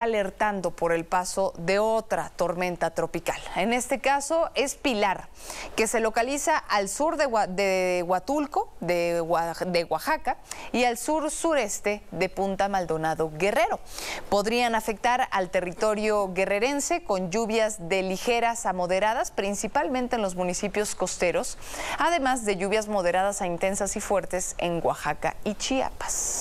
alertando por el paso de otra tormenta tropical. En este caso es Pilar, que se localiza al sur de, Huatulco, de Oaxaca, y al sur sureste de Punta Maldonado Guerrero. Podrían afectar al territorio guerrerense con lluvias de ligeras a moderadas, principalmente en los municipios costeros, además de lluvias moderadas a intensas y fuertes en Oaxaca y Chiapas.